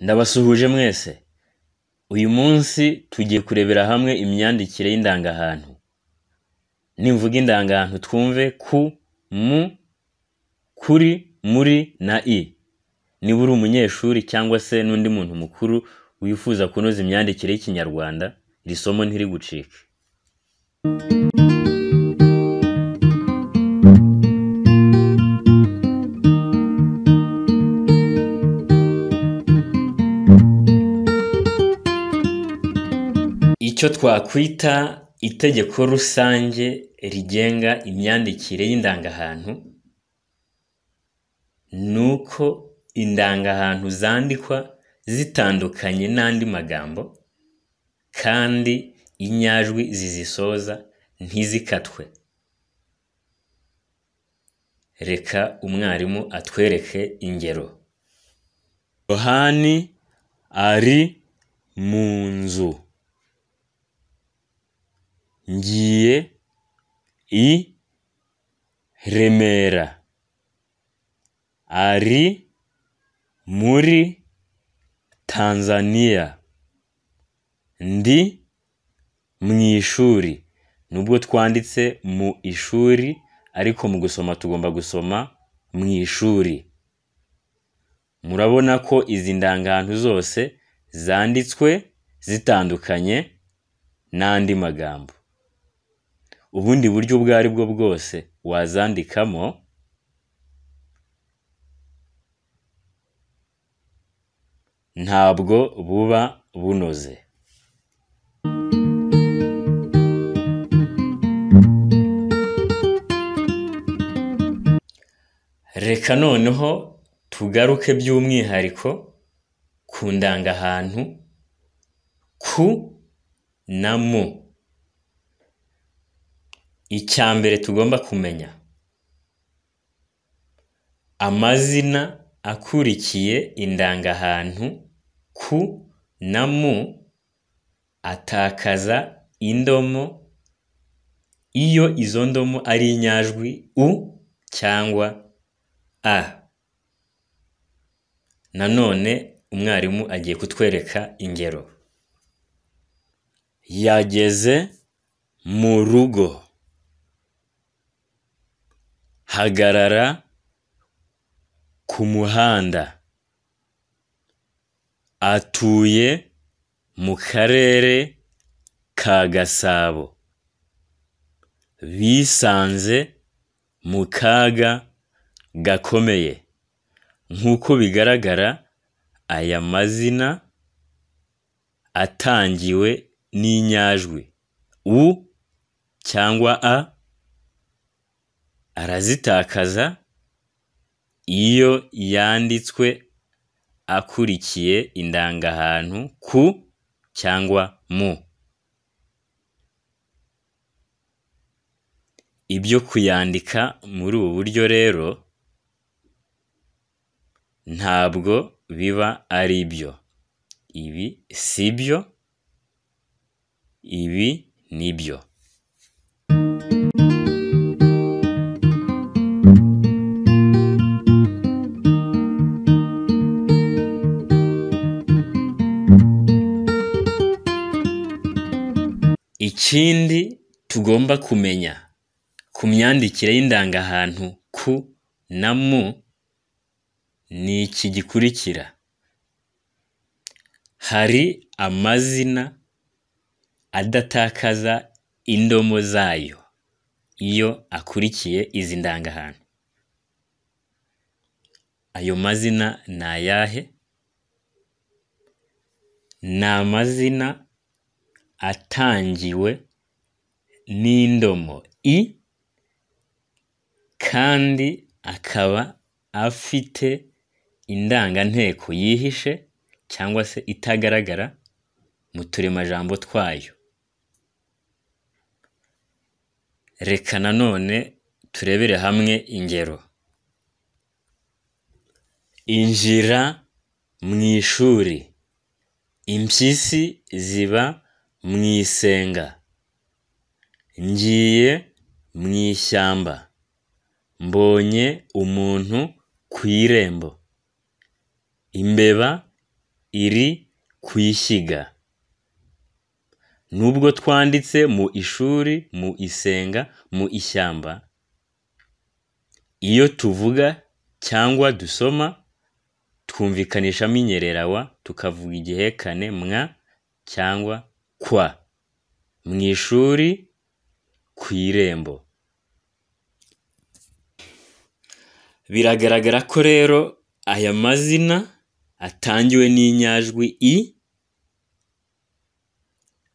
ndabasuhuje mwese uyu munsi tugiye kurebera hamwe imyandikire y'indangahantu nimvuga indangahantu twumve ku mu kuri muri na i niba uri umunyeshuri cyangwa se n'undi muntu mukuru wifuza kunoza imyandikire y'ikinyarwanda iri somo ntirigucike icyo twakwita itegeko rusange rigenga imyandikire y'indangahantu, ni uko indangahantu zandikwa zitandukanye n'andi magambo kandi inyajwi zizisoza ntizikatwe. Reka umwarimu atwereke ingero. Yohani ari mu nzu. ngiye i Remera, ari muri Tanzaniya, ndi mu ishuri, nubwo twanditse mu ishuri ariko mu gusoma tugomba gusoma mu ishuri, murabona ko izi ndangahantu zose zanditswe zitandukanye n'andi magambo. ubundi buryo ubwo ari bwo bwose wazandikamo ntabwo buba bunoze. Reka noneho tugaruke by'umwihariko ku ndangahantu ku na mu. icya mbere tugomba kumenya amazina akurikiye indangahantu ku na mu atakaza indomo iyo izo ndomo ari inyajwi u cyangwa a nanone umwarimu agiye kutwereka ingero yageze mu rugo Hagarara ku muhanda, atuye mu karere ka Gasabo, bisanze mu kaga gakomeye, nk'uko bigaragara aya mazina atangiwe n'inyajwi u cyangwa a. arazitakaza iyo yanditswe akurikiye indangahantu ku cyangwa mu. Ibyo kuyandika muri ubu buryo rero ntabwo biba ari byo. Ibi si byo, ibi ni byo. Ikindi tugomba kumenya ku myandikire y'indangahantu ku na mu ni iki gikurikira: hari amazina adatakaza indomo zayo iyo akurikiye izi ndangahantu. Ayo mazina ni ayahe? Ni amazina atangiwe n'indomo i kandi akaba afite indanganteko yihishe cyangwa se itagaragara mu turemajambo twayo, reka nanone turebere hamwe ingero, injira mu ishuri, impyisi ziba mu isenga, ngiye mu ishyamba, mbonye umuntu ku irembo, imbeba iri ku ishyiga, nubwo twanditse mu ishuri, mu isenga, mu ishyamba, iyo tuvuga cyangwa dusoma twumvikanishamo inyerera tukavuga igihekane mwa cyangwa kwa mu ishuri ku irembo, biragaragara ko rero aya mazina atangiwe n'inyajwi i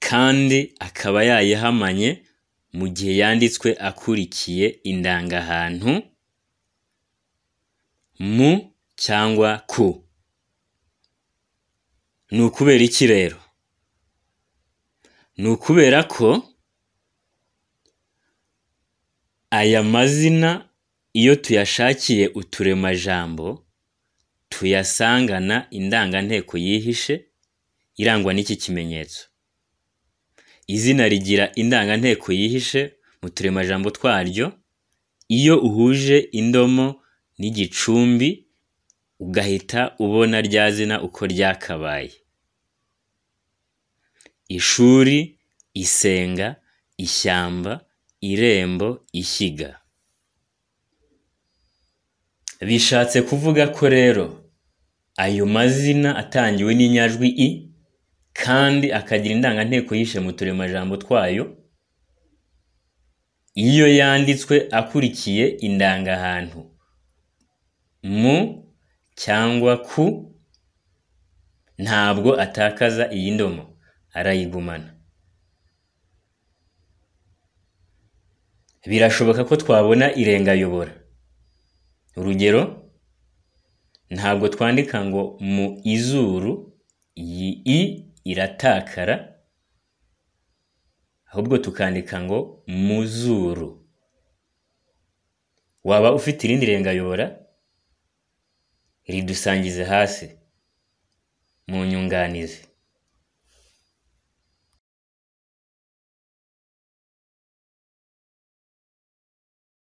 kandi akaba yayihamanye mu gihe yanditswe akurikiye indangahantu mu cyangwa ku, ni ukubera iki rero? ni ukubera ko aya mazina iyo tuyashakiye uturemajambo tuyasangana indanganteko yihishe irangwa n'iki kimenyetso. Izina rigira indanganteko yihishe mu turemajambo twaryo, iyo uhuje indomo n'igicumbi ugahita ubona rya zina uko ryakabaye. ishuri, isenga, ishyamba, irembo, ishyiga. Bishatse kuvuga ko rero ayo mazina atangiwe n'inyajwi i kandi akagira indanganteko yishe mu turemajambo twayo, iyo yanditswe akurikiye indangahantu mu cyangwa ku ntabwo atakaza iyi ndomo. arayigumana. Birashoboka ko twabona irengayobora. Urugero ntabwo twandika ngo mu izuru iyi i iratakara ahubwo tukandika ngo mu zuru waba ufite irindi rengayobora ridusangize hasi mu nyunganizi